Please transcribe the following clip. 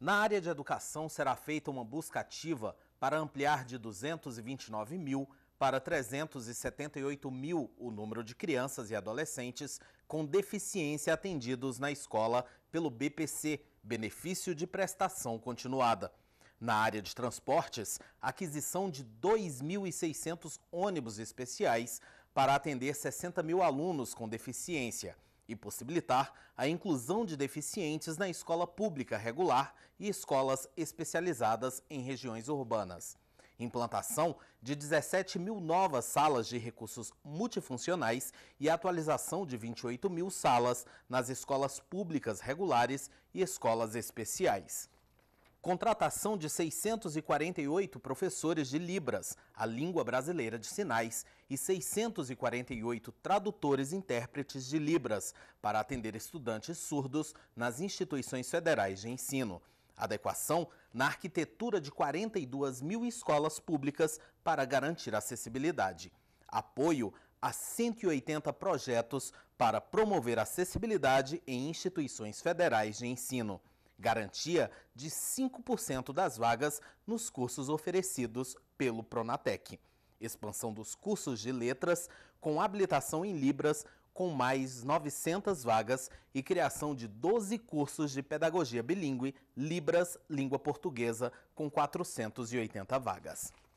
Na área de educação, será feita uma busca ativa para ampliar de 229 mil para 378 mil o número de crianças e adolescentes com deficiência atendidos na escola pelo BPC, Benefício de Prestação Continuada. Na área de transportes, aquisição de 2.600 ônibus especiais para atender 60 mil alunos com deficiência e possibilitar a inclusão de deficientes na escola pública regular e escolas especializadas em regiões urbanas. Implantação de 17 mil novas salas de recursos multifuncionais e atualização de 28 mil salas nas escolas públicas regulares e escolas especiais contratação de 648 professores de Libras, a língua brasileira de sinais, e 648 tradutores e intérpretes de Libras, para atender estudantes surdos nas instituições federais de ensino. Adequação na arquitetura de 42 mil escolas públicas para garantir acessibilidade. Apoio a 180 projetos para promover acessibilidade em instituições federais de ensino garantia de 5% das vagas nos cursos oferecidos pelo Pronatec. Expansão dos cursos de letras com habilitação em Libras com mais 900 vagas e criação de 12 cursos de pedagogia bilíngue, Libras, língua portuguesa, com 480 vagas.